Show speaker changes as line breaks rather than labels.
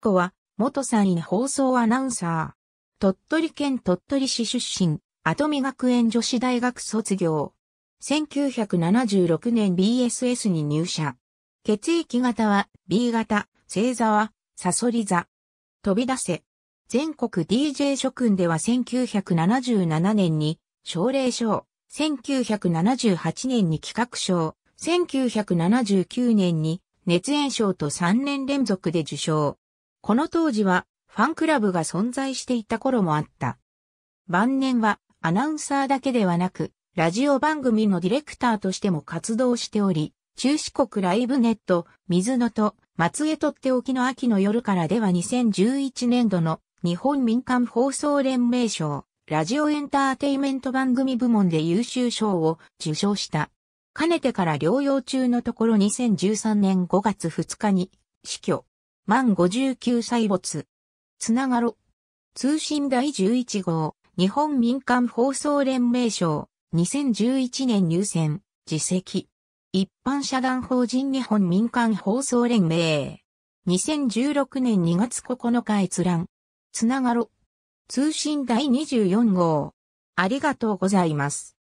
子は、元参院放送アナウンサー。鳥取県鳥取市出身、後見学園女子大学卒業。1976年 BSS に入社。血液型は B 型、星座はサソリ座。飛び出せ。全国 DJ 諸君では1977年に奨励賞、1978年に企画賞、1979年に熱演賞と3年連続で受賞。この当時はファンクラブが存在していた頃もあった。晩年はアナウンサーだけではなく、ラジオ番組のディレクターとしても活動しており、中四国ライブネット、水野と松江とっておきの秋の夜からでは2011年度の日本民間放送連盟賞、ラジオエンターテイメント番組部門で優秀賞を受賞した。かねてから療養中のところ2013年5月2日に死去。万59歳没。つながろ。通信第11号、日本民間放送連盟賞、2011年入選、自席。一般社団法人日本民間放送連盟。2016年2月9日閲覧。つながろ。通信第24号。ありがとうございます。